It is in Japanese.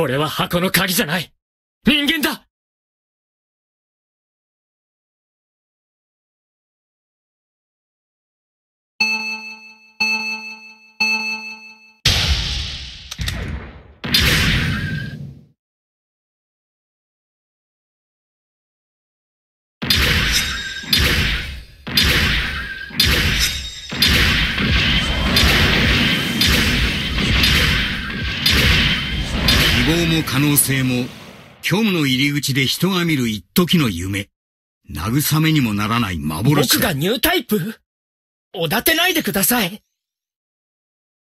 俺は箱の鍵じゃない人間だ望も可能性も、虚無の入り口で人が見る一時の夢。慰めにもならない幻僕がニュータイプおだてないでください